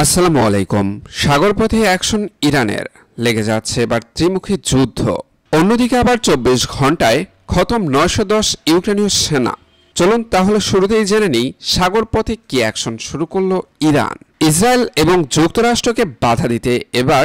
আসসালামু আলাইকুম সাগরপথে অ্যাকশন ইরানের লেগে যাচ্ছে এবার ত্রিমুখী যুদ্ধ অন্যদিকে আবার চব্বিশ ঘন্টায় খতম নয়শো দশ ইউক্রেনীয় সেনা চলুন তাহলে শুরুতেই জেনে নিই সাগরপথে কি অ্যাকশন শুরু করলো ইরান ইসরায়েল এবং যুক্তরাষ্ট্রকে বাধা দিতে এবার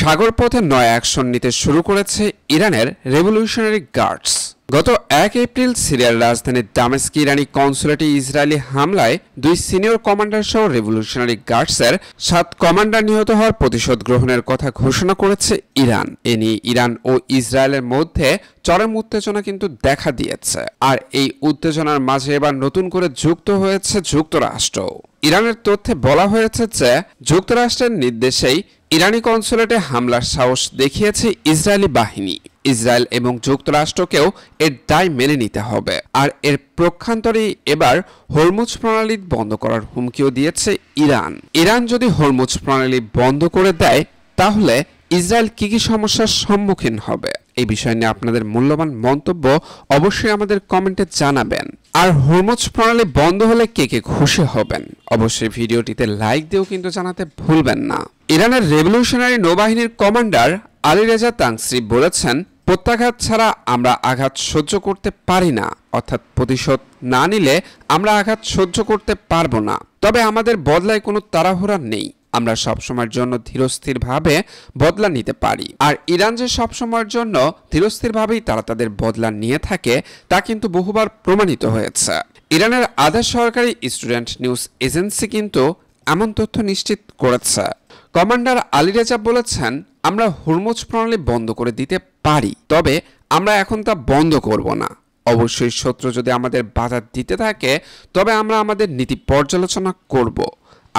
সাগরপথে নয়া অ্যাকশন নিতে শুরু করেছে ইরানের রেভলিউশনারি গার্ডস গত এক এপ্রিল সিরিয়ার রাজধানী দামেস্ক ইরানি কনসুলেটে ইসরায়েলি হামলায় দুই সিনিয়র কমান্ডার সহ রেভলিউশনারি গার্ডসের সাত কমান্ডার নিহত হওয়ার প্রতিশোধ গ্রহণের কথা ঘোষণা করেছে ইরান এ নিয়ে ইরান ও ইসরায়েলের মধ্যে চরম উত্তেজনা কিন্তু দেখা দিয়েছে আর এই উত্তেজনার মাঝে এবার নতুন করে যুক্ত হয়েছে যুক্তরাষ্ট্র ইরানের তথ্যে বলা হয়েছে যে যুক্তরাষ্ট্রের নির্দেশেই ইরানি কনসুলেটে হামলার সাহস দেখিয়েছে ইসরায়েলি বাহিনী ইসরায়েল এবং যুক্তরাষ্ট্রকেও এর দায় মেনে নিতে হবে আর এর প্রক্ষান্তরে এবার হরমুজ প্রণালী বন্ধ করার হুমকিও দিয়েছে ইরান ইরান যদি হরমুজ প্রণালী বন্ধ করে দেয় তাহলে ইসরায়েল কি কি সমস্যার সম্মুখীন হবে এই বিষয় নিয়ে আপনাদের মূল্যবান মন্তব্য অবশ্যই আমাদের কমেন্টে জানাবেন আর হরমুজ প্রণালী বন্ধ হলে কে কে খুশি হবেন অবশ্যই ভিডিওটিতে লাইক দিয়েও কিন্তু জানাতে ভুলবেন না ইরানের রেভলিউশনারি নৌবাহিনীর কমান্ডার আলী রেজা তাংসি বলেছেন প্রত্যাঘাত ছাড়া আমরা আঘাত সহ্য করতে পারি না অর্থাৎ প্রতিশোধ না নিলে আমরা আঘাত সহ্য করতে পারবো না তবে আমাদের বদলায় কোনো তাড়াহুড়া নেই আমরা সবসময়ের জন্য ধীরস্থিরভাবে বদলা নিতে পারি আর ইরান যে সবসময়ের জন্য ধীরস্থিরভাবেই তারা তাদের বদলা নিয়ে থাকে তা কিন্তু বহুবার প্রমাণিত হয়েছে ইরানের আধা সরকারি স্টুডেন্ট নিউজ এজেন্সি কিন্তু এমন তথ্য নিশ্চিত করেছে কমান্ডার আলী রেজা বলেছেন আমরা হুরমুজ প্রণালী বন্ধ করে দিতে পারি তবে আমরা এখন তা বন্ধ করব না অবশ্যই শত্রু যদি আমাদের বাধা দিতে থাকে তবে আমরা আমাদের নীতি পর্যালোচনা করব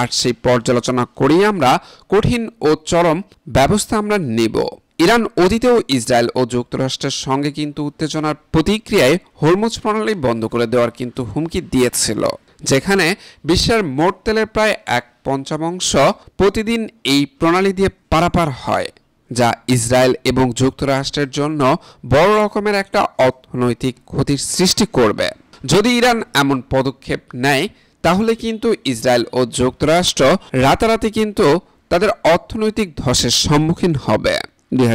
আর সেই পর্যালোচনা করেই আমরা কঠিন ও চরম ব্যবস্থা আমরা নেব ইরান অতীতেও ইসরায়েল ও যুক্তরাষ্ট্রের সঙ্গে কিন্তু উত্তেজনার প্রতিক্রিয়ায় হরমুজ প্রণালী বন্ধ করে দেওয়ার কিন্তু হুমকি দিয়েছিল যেখানে বিশ্বের মোট তেলের প্রায় এক পঞ্চমাংশ প্রতিদিন এই প্রণালী দিয়ে পারাপার হয় যা ইসরায়েল এবং যুক্তরাষ্ট্রের জন্য বড় রকমের একটা অর্থনৈতিক ক্ষতির সৃষ্টি করবে যদি ইরান এমন পদক্ষেপ নেয় তাহলে কিন্তু ইসরায়েল ও যুক্তরাষ্ট্র রাতারাতি কিন্তু তাদের অর্থনৈতিক ধসের সম্মুখীন হবে দুই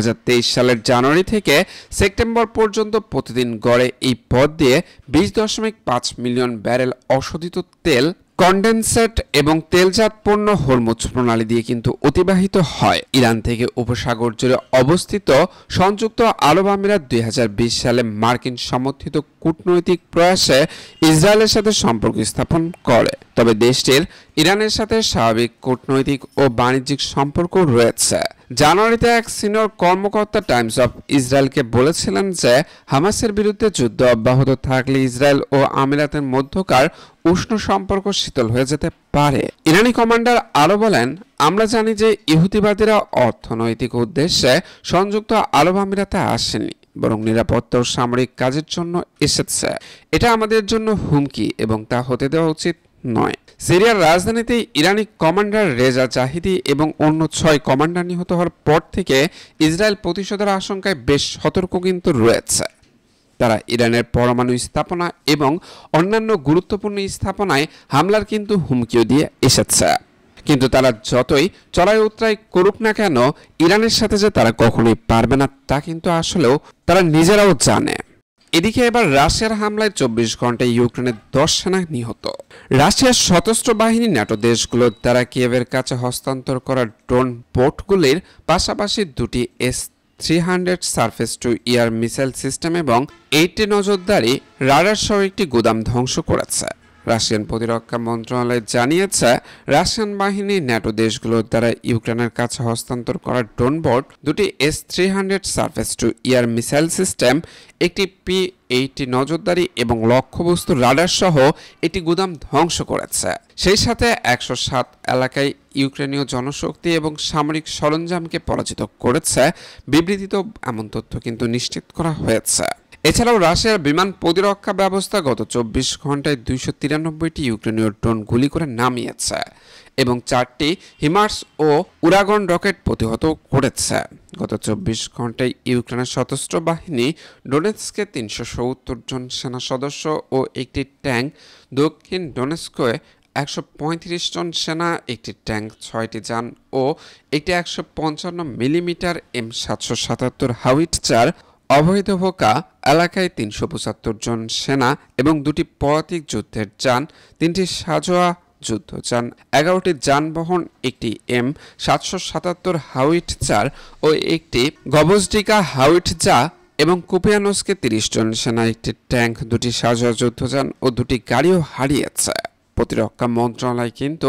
সালের জানুয়ারি থেকে সেপ্টেম্বর পর্যন্ত প্রতিদিন গড়ে এই পথ দিয়ে বিশ দশমিক পাঁচ মিলিয়ন ব্যারেল অশোধিত তেল কন্ডেনসেট এবং তেলজাত পণ্য হরমুজ প্রণালী দিয়ে কিন্তু অতিবাহিত হয় ইরান থেকে উপসাগর জুড়ে অবস্থিত সংযুক্ত আরব আমিরাত দুই সালে মার্কিন সমর্থিত কূটনৈতিক প্রয়াসে ইসরায়েলের সাথে সম্পর্ক স্থাপন করে তবে দেশটির ইরানের সাথে স্বাভাবিক কূটনৈতিক ও বাণিজ্যিক সম্পর্ক রয়েছে জানুয়ারিতে এক সিনিয়র কর্মকর্তা টাইমস অফ ইসরায়েলকে বলেছিলেন যে হামাসের বিরুদ্ধে যুদ্ধ অব্যাহত থাকলে ইসরায়েল ও আমিরাতের মধ্যকার উষ্ণ সম্পর্ক শীতল হয়ে যেতে পারে ইরানি কমান্ডার আরও বলেন আমরা জানি যে ইহুদিবাদীরা অর্থনৈতিক উদ্দেশ্যে সংযুক্ত আরব আমিরাতে আসেনি বরং নিরাপত্তা ও সামরিক কাজের জন্য এসেছে এটা আমাদের জন্য হুমকি এবং তা হতে দেওয়া উচিত নয় সিরিয়ার রাজধানীতে ইরানি কমান্ডার রেজা জাহিদি এবং অন্য ছয় কমান্ডার নিহত হওয়ার পর থেকে ইসরায়েল প্রতিশোধের আশঙ্কায় বেশ সতর্ক কিন্তু রয়েছে তারা ইরানের পরমাণু স্থাপনা এবং অন্যান্য গুরুত্বপূর্ণ স্থাপনায় হামলার কিন্তু হুমকিও দিয়ে এসেছে কিন্তু তারা যতই চড়াই উত্তরায় করুক না কেন ইরানের সাথে যে তারা কখনোই পারবে না তা কিন্তু আসলেও তারা নিজেরাও জানে এদিকে এবার রাশিয়ার হামলায় চব্বিশ ঘন্টায় ইউক্রেনের দশ সেনা নিহত রাশিয়ার সশস্ত্র বাহিনী ন্যাটো দেশগুলোর দ্বারা কিয়েভের কাছে হস্তান্তর করা ড্রোন বোটগুলির পাশাপাশি দুটি S three hundred surface to air missile system এবং এইটটি নজরদারি রাডার সহ একটি গুদাম ধ্বংস করেছে রাশিয়ান প্রতিরক্ষা মন্ত্রণালয় জানিয়েছে রাশিয়ান বাহিনী ন্যাটো দেশগুলোর দ্বারা ইউক্রেনের কাছে হস্তান্তর করা ড্রোন দুটি S three hundred surface to air missile system একটি পি এইটি নজরদারি এবং লক্ষ্যবস্তু রাডার সহ একটি গুদাম ধ্বংস করেছে সেই সাথে একশো সাত এলাকায় ইউক্রেনীয় জনশক্তি এবং সামরিক সরঞ্জামকে পরাজিত করেছে বিবৃতিত এমন তথ্য কিন্তু নিশ্চিত করা হয়েছে এছাড়াও রাশিয়ার বিমান প্রতিরক্ষা ব্যবস্থা গত চব্বিশ ঘন্টায় দুইশো তিরানব্বইটি ইউক্রেনীয় ড্রোন গুলি করে নামিয়েছে এবং চারটি হিমার্স ও উরাগন রকেট প্রতিহত করেছে গত চব্বিশ ঘন্টায় ইউক্রেনের সশস্ত্র বাহিনী ডোনেস্কে তিনশো সত্তর জন সেনা সদস্য ও একটি ট্যাঙ্ক দক্ষিণ ডোনেস্কোয় একশো পঁয়ত্রিশ জন সেনা একটি ট্যাঙ্ক ছয়টি যান ও একটি একশো পঞ্চান্ন মিলিমিটার এম সাতশো সাতাত্তর হাউইটচার অবৈধ ভোকা এলাকায় তিনশো পঁচাত্তর জন সেনা এবং দুটি পলাতিক যুদ্ধের যান তিনটি সাজোয়া যুদ্ধযান এগারোটি যানবাহন একটি এম সাতশো সাতাত্তর হাউইটজার ও একটি গবজডিকা হাউইটজা এবং কুপিয়ানোসকে তিরিশ জন সেনা একটি ট্যাঙ্ক দুটি সাজোয়া যুদ্ধযান ও দুটি গাড়িও হারিয়েছে প্রতিরক্ষা মন্ত্রণালয় কিন্তু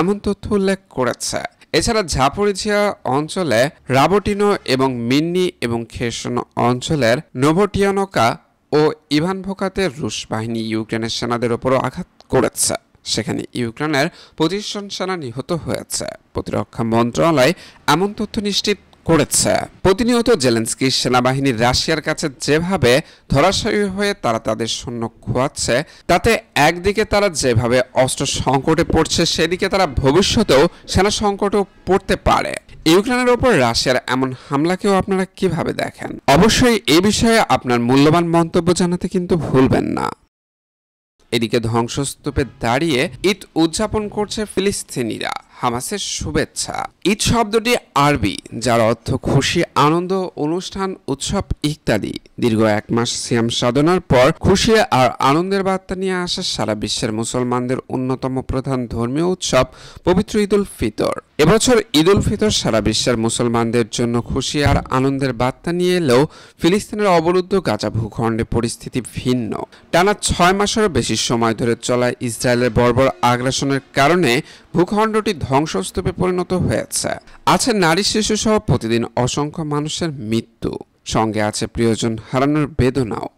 এমন তথ্য উল্লেখ করেছে এছাড়া ঝাপড়িঝিয়া অঞ্চলে রাবোটিনো এবং মিন্নি এবং খেসন অঞ্চলের নোভোটিয়ানোকা ও ইভানভোকাতে রুশ বাহিনী ইউক্রেনের সেনাদের ওপরও আঘাত করেছে সেখানে ইউক্রেনের পঁচিশ জন সেনা নিহত হয়েছে প্রতিরক্ষা মন্ত্রণালয় এমন তথ্য নিশ্চিত করেছে প্রতিনিয়ত জেলেন্সকি সেনাবাহিনী রাশিয়ার কাছে যেভাবে ধরাশয়ী হয়ে তারা তাদের সৈন্য খোয়াচ্ছে তাতে একদিকে তারা যেভাবে অস্ত্র সংকটে পড়ছে সেদিকে তারা ভবিষ্যতেও সেনা সংকটেও পড়তে পারে ইউক্রেনের ওপর রাশিয়ার এমন হামলাকেও আপনারা কিভাবে দেখেন অবশ্যই এ বিষয়ে আপনার মূল্যবান মন্তব্য জানাতে কিন্তু ভুলবেন না এদিকে ধ্বংসস্তূপে দাঁড়িয়ে ঈদ উদযাপন করছে ফিলিস্তিনিরা হামাসের শুভেচ্ছা ঈদ শব্দটি আরবি যার অর্থ খুশি আনন্দ অনুষ্ঠান উৎসব ইত্যাদি দীর্ঘ এক মাস সিয়াম সাধনার পর খুশি আর আনন্দের বার্তা নিয়ে আসা সারা বিশ্বের মুসলমানদের অন্যতম প্রধান ধর্মীয় উৎসব পবিত্র ঈদ উল ফিতর এবছর ঈদ উল ফিতর সারা বিশ্বের মুসলমানদের জন্য খুশি আর আনন্দের বার্তা নিয়ে এলেও ফিলিস্তিনের অবরুদ্ধ গাজা ভূখণ্ডে পরিস্থিতি ভিন্ন টানা ছয় মাসেরও বেশি সময় ধরে চলা ইসরায়েলের বর্বর আগ্রাসনের কারণে ভূখণ্ডটি ধ্বংসস্তূপে পরিণত হয়েছে আছে নারী শিশুসহ প্রতিদিন অসংখ্য মানুষের মৃত্যু সঙ্গে আছে প্রিয়জন হারানোর বেদনাও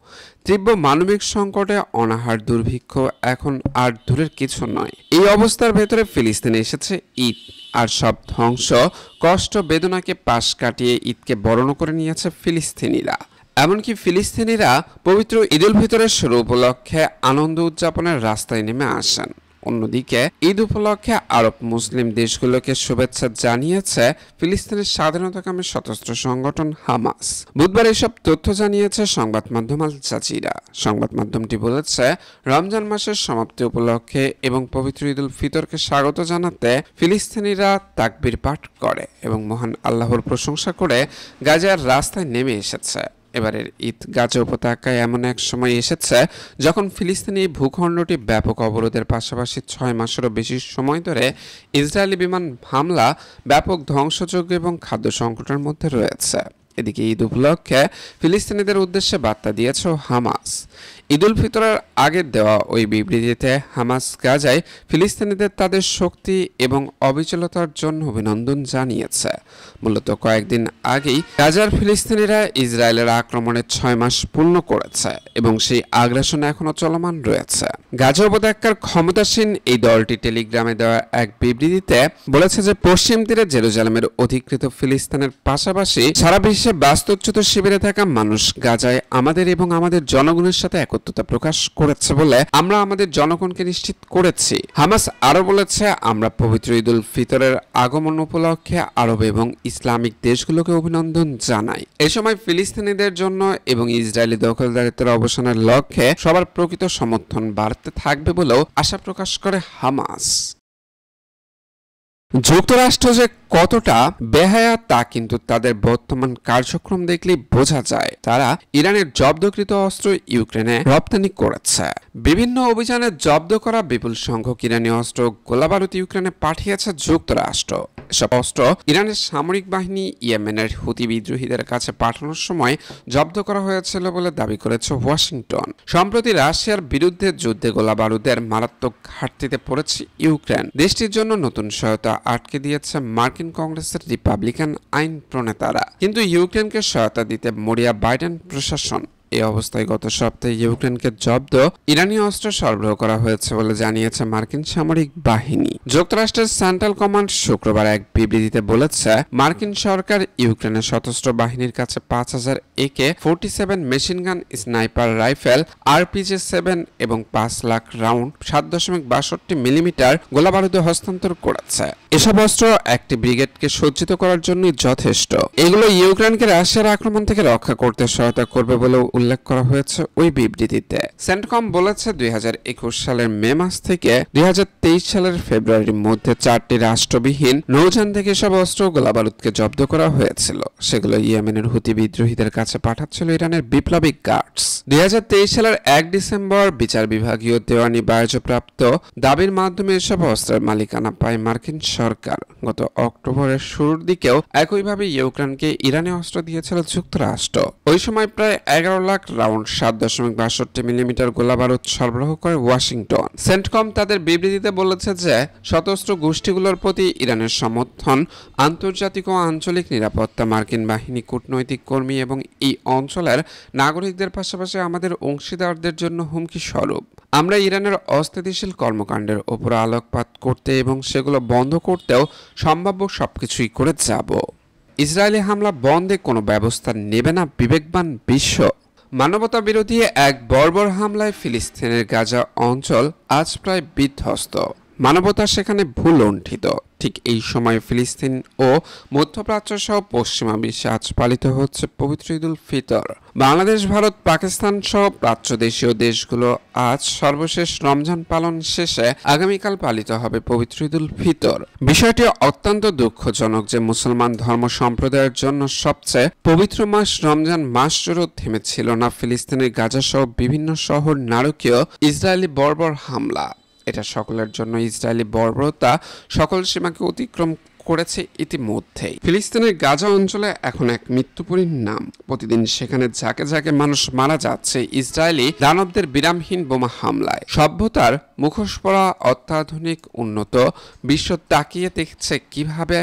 তীব্র মানবিক সংকটে অনাহার দুর্ভিক্ষ এখন আর দূরের কিছু নয় এই অবস্থার ভেতরে ফিলিস্তিনে এসেছে ঈদ আর সব ধ্বংস কষ্ট বেদনাকে পাশ কাটিয়ে ঈদকে বরণ করে নিয়েছে ফিলিস্তিনিরা এমনকি ফিলিস্তিনিরা পবিত্র ঈদুল ভিতরের শুরু উপলক্ষে আনন্দ উদযাপনের রাস্তায় নেমে আসেন অন্যদিকে ঈদ উপলক্ষে আরব মুসলিম দেশগুলোকে শুভেচ্ছা জানিয়েছে ফিলিস্তিনের স্বাধীনতাকামী সশস্ত্র সংগঠন হামাস বুধবার এসব তথ্য জানিয়েছে সংবাদ মাধ্যম আল জাজিরা সংবাদ মাধ্যমটি বলেছে রমজান মাসের সমাপ্তি উপলক্ষে এবং পবিত্র ঈদুল ফিতরকে স্বাগত জানাতে ফিলিস্তিনিরা তাকবির পাঠ করে এবং মহান আল্লাহর প্রশংসা করে গাজার রাস্তায় নেমে এসেছে এবারের ঈদ গাজা উপত্যকায় এমন এক সময় এসেছে যখন ফিলিস্তিনি ভূখণ্ডটি ব্যাপক অবরোধের পাশাপাশি ছয় মাসেরও বেশি সময় ধরে ইসরায়েলি বিমান হামলা ব্যাপক ধ্বংসযজ্ঞ এবং খাদ্য সংকটের মধ্যে রয়েছে এদিকে ঈদ উপলক্ষে ফিলিস্তিনিদের উদ্দেশ্যে বার্তা দিয়েছে হামাস ঈদ উল ফিতরের আগে দেওয়া ওই বিবৃতিতে হামাস গাজায় ফিলিস্তিনিদের তাদের শক্তি এবং অবিচলতার জন্য অভিনন্দন জানিয়েছে মূলত কয়েকদিন আগেই গাজার ফিলিস্তিনিরা ইসরায়েলের আক্রমণে ছয় মাস পূর্ণ করেছে এবং সেই আগ্রাসন এখনও চলমান রয়েছে গাজা উপত্যকার ক্ষমতাসীন এই দলটি টেলিগ্রামে দেওয়া এক বিবৃতিতে বলেছে যে পশ্চিম তীরে জেরুজালামের অধিকৃত ফিলিস্তিনের পাশাপাশি সারা বিশ্বে বাংলাদেশে বাস্তুচ্যুত শিবিরে থাকা মানুষ গাজায় আমাদের এবং আমাদের জনগণের সাথে একত্রতা প্রকাশ করেছে বলে আমরা আমাদের জনগণকে নিশ্চিত করেছি হামাস আরো বলেছে আমরা পবিত্র ঈদ উল ফিতরের আগমন উপলক্ষে আরব এবং ইসলামিক দেশগুলোকে অভিনন্দন জানাই এ সময় ফিলিস্তিনিদের জন্য এবং ইসরায়েলি দখলদারিত্বের অবসানের লক্ষ্যে সবার প্রকৃত সমর্থন বাড়তে থাকবে বলেও আশা প্রকাশ করে হামাস যুক্তরাষ্ট্র যে কতটা বেহায়া তা কিন্তু তাদের বর্তমান কার্যক্রম দেখলে বোঝা যায় তারা ইরানের জব্দকৃত অস্ত্র ইউক্রেনে রপ্তানি করেছে বিভিন্ন অভিযানে জব্দ করা বিপুল সংখ্যক ইরানি অস্ত্র গোলাবারুদ ইউক্রেনে পাঠিয়েছে যুক্তরাষ্ট্র স্পষ্ট ইরানের সামরিক বাহিনী ইয়েমেনের হুতি বিদ্রোহীদের কাছে পাঠানোর সময় জব্দ করা হয়েছিল বলে দাবি করেছে ওয়াশিংটন সম্প্রতি রাশিয়ার বিরুদ্ধে যুদ্ধে গোলা বারুদের মারাত্মক ঘাটতিতে পড়েছে ইউক্রেন দেশটির জন্য নতুন সহায়তা আটকে দিয়েছে মার্কিন কংগ্রেসের রিপাবলিকান আইন প্রণেতারা কিন্তু ইউক্রেনকে সহায়তা দিতে মরিয়া বাইডেন প্রশাসন এ অবস্থায় গত সপ্তাহে ইউক্রেনকে জব্দ ইরানি অস্ত্র সরবরাহ করা হয়েছে বলে জানিয়েছে মার্কিন সামরিক বাহিনী যুক্তরাষ্ট্রের সেন্ট্রাল কমান্ড শুক্রবার এক বিবৃতিতে বলেছে মার্কিন সরকার ইউক্রেনের সশস্ত্র বাহিনীর কাছে পাঁচ হাজার AK forty seven machine gun sniper rifle RPG seven এবং পাঁচ লাখ রাউন্ড সাত দশমিক বাষট্টি মিলিমিটার গোলাবারুদে হস্তান্তর করেছে এসব অস্ত্র একটি ব্রিগেডকে সজ্জিত করার জন্যই যথেষ্ট এগুলো ইউক্রেনকে রাশিয়ার আক্রমণ থেকে রক্ষা করতে সহায়তা করবে বলেও উল্লেখ করা হয়েছে ওই বিবৃতিতে সেন্টকম বলেছে দুই সালের মে মাস থেকে দুই সালের ফেব্রুয়ারির মধ্যে চারটি রাষ্ট্রবিহীন নৌযান থেকে সব অস্ত্র গোলাবারুদকে জব্দ করা হয়েছিল সেগুলো ইয়েমেনের হুতি বিদ্রোহীদের কাছে পাঠাচ্ছিল ইরানের বিপ্লবী গার্ডস দুই সালের এক ডিসেম্বর বিচার বিভাগীয় দেওয়ানি বার্যপ্রাপ্ত দাবির মাধ্যমে এসব অস্ত্রের মালিকানা পায় মার্কিন সরকার গত অক্টোবরের শুরুর দিকেও একইভাবে ইউক্রেনকে ইরানে অস্ত্র দিয়েছিল যুক্তরাষ্ট্র ওই সময় প্রায় এগারো লাখ রাউন্ড সাত দশমিক বাষট্টি মিলিমিটার গোলা বারুদ সরবরাহ করে ওয়াশিংটন সেন্টকম তাদের বিবৃতিতে বলেছে যে সশস্ত্র গোষ্ঠীগুলোর প্রতি ইরানের সমর্থন আন্তর্জাতিক ও আঞ্চলিক নিরাপত্তা মার্কিন বাহিনী কূটনৈতিক কর্মী এবং এই অঞ্চলের নাগরিকদের পাশাপাশি আমাদের অংশীদারদের জন্য হুমকি স্বরূপ আমরা ইরানের অস্থিতিশীল কর্মকাণ্ডের ওপর আলোকপাত করতে এবং সেগুলো বন্ধ করতেও সম্ভাব্য সবকিছুই করে যাব ইসরায়েলি হামলা বন্ধে কোনো ব্যবস্থা নেবে না বিবেকবান বিশ্ব মানবতা বিরোধী এক বর্বর হামলায় ফিলিস্তিনের গাজা অঞ্চল আজ প্রায় বিধ্বস্ত মানবতা সেখানে ভুলুণ্ঠিত ঠিক এই সময় ফিলিস্তিন ও মধ্যপ্রাচ্য সহ পশ্চিমা বিশ্বে আজ পালিত হচ্ছে পবিত্র ঈদ উল ফিতর বাংলাদেশ ভারত পাকিস্তান সহ প্রাচ্য দেশীয় দেশগুলো আজ সর্বশেষ রমজান পালন শেষে আগামীকাল পালিত হবে পবিত্র ঈদ উল ফিতর বিষয়টি অত্যন্ত দুঃখজনক যে মুসলমান ধর্ম সম্প্রদায়ের জন্য সবচেয়ে পবিত্র মাস রমজান মাস জুড়েও ছিল না ফিলিস্তিনের গাজা সহ বিভিন্ন শহর নারকীয় ইসরায়েলি বর্বর হামলা এটা সকলের জন্য ইসরায়েলি বর্বরতা সকল সীমাকে অতিক্রম করেছে ইতিমধ্যেই ফিলিস্তিনের গাজা অঞ্চলে এখন এক মৃত্যুপুরীর নাম প্রতিদিন সেখানে ঝাঁকে ঝাঁকে মানুষ মারা যাচ্ছে ইসরায়েলি দানবদের বিরামহীন বোমা হামলায় সভ্যতার মুখোশ পড়া অত্যাধুনিক উন্নত বিশ্ব তাকিয়ে দেখছে কিভাবে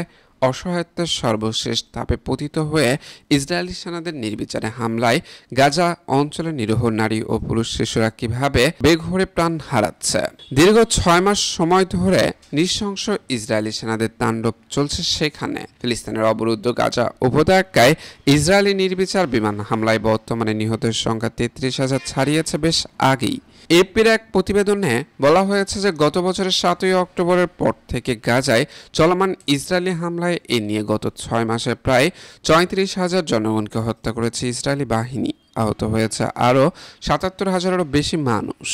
অসহায়ত্বের সর্বশেষ তাপে পতিত হয়ে ইসরায়েলি সেনাদের নির্বিচারে হামলায় গাজা অঞ্চলে নিরহ নারী ও পুরুষ শিশুরা কিভাবে বেঘরে প্রাণ হারাচ্ছে দীর্ঘ ছয় মাস সময় ধরে নৃশংস ইসরায়েলি সেনাদের তাণ্ডব চলছে সেখানে ফিলিস্তিনের অবরুদ্ধ গাজা উপত্যকায় ইসরায়েলি নির্বিচার বিমান হামলায় বর্তমানে নিহতের সংখ্যা তেত্রিশ হাজার ছাড়িয়েছে বেশ আগেই এপির এক প্রতিবেদনে বলা হয়েছে যে গত বছরের সাতই অক্টোবরের পর থেকে গাজায় চলমান ইসরায়েলি হামলায় এ নিয়ে গত ছয় মাসে প্রায় চৌত্রিশ হাজার জনগণকে হত্যা করেছে ইসরায়েলি বাহিনী আহত হয়েছে আরও সাতাত্তর হাজারেরও বেশি মানুষ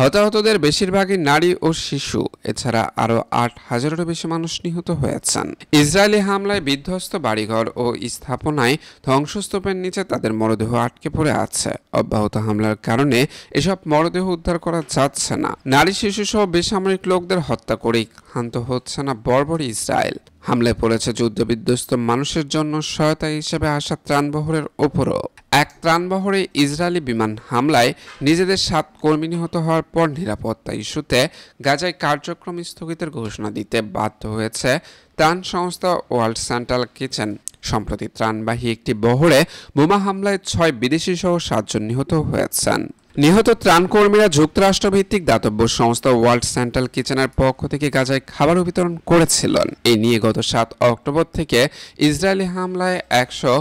হতাহতদের বেশিরভাগই নারী ও শিশু এছাড়া আরও আট হাজারেরও বেশি মানুষ নিহত হয়েছেন ইসরায়েলি হামলায় বিধ্বস্ত বাড়িঘর ও স্থাপনায় ধ্বংসস্তূপের নিচে তাদের মরদেহ আটকে পড়ে আছে অব্যাহত হামলার কারণে এসব মরদেহ উদ্ধার করা যাচ্ছে না নারী শিশুসহ বেসামরিক লোকদের হত্যা করেই ক্ষান্ত হচ্ছে না বর্বর ইসরায়েল হামলায় পড়েছে যুদ্ধবিধ্বস্ত মানুষের জন্য সহায়তা হিসেবে আসা ত্রাণবহরের ওপরও এক ত্রাণবহরে ইসরায়েলি বিমান হামলায় নিজেদের সাত কর্মী নিহত হওয়ার পর নিরাপত্তা ইস্যুতে গাজায় কার্যক্রম স্থগিতের ঘোষণা দিতে বাধ্য হয়েছে ত্রাণ সংস্থা ওয়ার্ল্ড সেন্ট্রাল কিচেন সম্প্রতি ত্রাণবাহী একটি বহরে বোমা হামলায় ছয় বিদেশি সহ সাতজন নিহত হয়েছেন নিহত ত্রাণকর্মীরা যুক্তরাষ্ট্রভিত্তিক দাতব্য সংস্থা ওয়ার্ল্ড সেন্ট্রাল কিচেনের পক্ষ থেকে গাজায় খাবার বিতরণ করেছিলেন এ নিয়ে গত সাত অক্টোবর থেকে ইসরায়েলি হামলায় একশো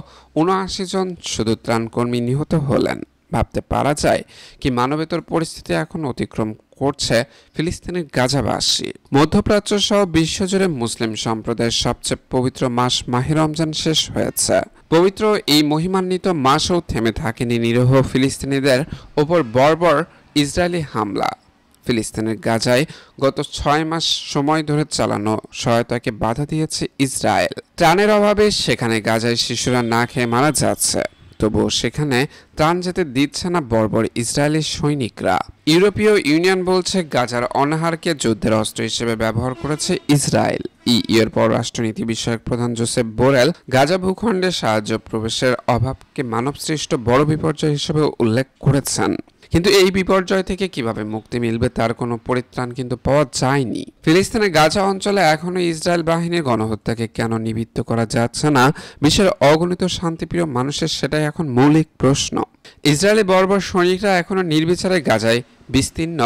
উনআশি জন শুধু ত্রাণকর্মী নিহত হলেন ভাবতে পারা যায় কি মানবেতর পরিস্থিতি এখন অতিক্রম করছে ফিলিস্তিনের গাজাবাসী মধ্যপ্রাচ্য সহ বিশ্বজুড়ে মুসলিম সম্প্রদায়ের সবচেয়ে পবিত্র মাস মাহি রমজান শেষ হয়েছে পবিত্র এই মহিমান্বিত মাসও থেমে থাকেনি নিরীহ ফিলিস্তিনিদের ওপর বর্বর ইসরায়েলি হামলা ফিলিস্তিনের গাজায় গত ছয় মাস সময় ধরে চালানো সহায়তাকে বাধা দিয়েছে ইসরায়েল ত্রাণের অভাবে সেখানে গাজায় শিশুরা না খেয়ে মারা যাচ্ছে তবুও সেখানে ত্রাণ যেতে দিচ্ছে না বর্বর ইসরায়েলি সৈনিকরা ইউরোপীয় ইউনিয়ন বলছে গাজার অনাহারকে যুদ্ধের অস্ত্র হিসেবে ব্যবহার করেছে ইসরায়েল ইইউর পররাষ্ট্রনীতি বিষয়ক প্রধান জোসেফ বোরেল গাজা ভূখণ্ডে সাহায্য প্রবেশের অভাবকে মানবসৃষ্ট বড় বিপর্যয় হিসেবে উল্লেখ করেছেন কিন্তু এই বিপর্যয় থেকে কিভাবে মুক্তি মিলবে তার কোনো পরিত্রাণ কিন্তু পাওয়া যায়নি ফিলিস্তিনের গাজা অঞ্চলে এখনও ইসরায়েল বাহিনীর গণহত্যাকে কেন নিবৃত্ত করা যাচ্ছে না বিশ্বের অগণিত শান্তিপ্রিয় মানুষের সেটাই এখন মৌলিক প্রশ্ন ইসরায়েলি বর্বর সৈনিকরা এখনও নির্বিচারে গাজায় বিস্তীর্ণ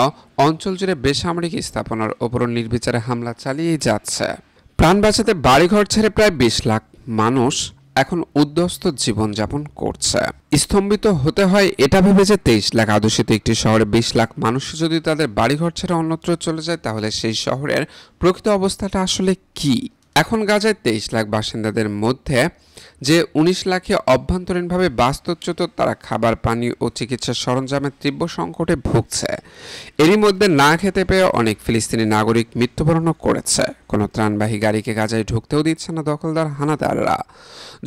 অঞ্চল জুড়ে বেসামরিক স্থাপনার ওপরও নির্বিচারে হামলা চালিয়ে যাচ্ছে প্রাণ বাঁচাতে বাড়িঘর ছেড়ে প্রায় বিশ লাখ মানুষ এখন উদ্যস্ত জীবনযাপন করছে স্তম্ভিত হতে হয় এটা ভেবে যে তেইশ লাখ আদর্শিত একটি শহরে বিশ লাখ মানুষ যদি তাদের বাড়িঘর ছেড়ে অন্যত্র চলে যায় তাহলে সেই শহরের প্রকৃত অবস্থাটা আসলে কী এখন গাজায় তেইশ লাখ বাসিন্দাদের মধ্যে যে ১৯ লাখে অভ্যন্তরীণভাবে বাস্তুচ্যুত তারা খাবার পানি ও চিকিৎসা সরঞ্জামের তীব্র সংকটে ভুগছে এরই মধ্যে না খেতে পেয়ে অনেক ফিলিস্তিনি নাগরিক মৃত্যুবরণও করেছে কোনো ত্রাণবাহী গাড়িকে গাজায় ঢুকতেও দিচ্ছে না দখলদার হানাদাররা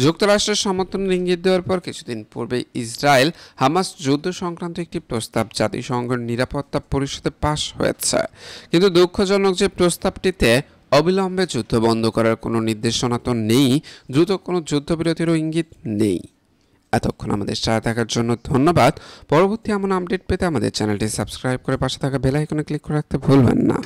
যুক্তরাষ্ট্রের সমর্থন ইঙ্গিত দেওয়ার পর কিছুদিন পূর্বে ইসরায়েল হামাস যুদ্ধ সংক্রান্ত একটি প্রস্তাব জাতিসংঘের নিরাপত্তা পরিষদে পাশ হয়েছে কিন্তু দুঃখজনক যে প্রস্তাবটিতে অবিলম্বে যুদ্ধ বন্ধ করার কোনো নির্দেশনা তো নেই দ্রুত কোনো যুদ্ধবিরতিরও ইঙ্গিত নেই এতক্ষণ আমাদের সাথে থাকার জন্য ধন্যবাদ পরবর্তী এমন আপডেট পেতে আমাদের চ্যানেলটি সাবস্ক্রাইব করে পাশে থাকা বেলাইকনে ক্লিক করে রাখতে ভুলবেন না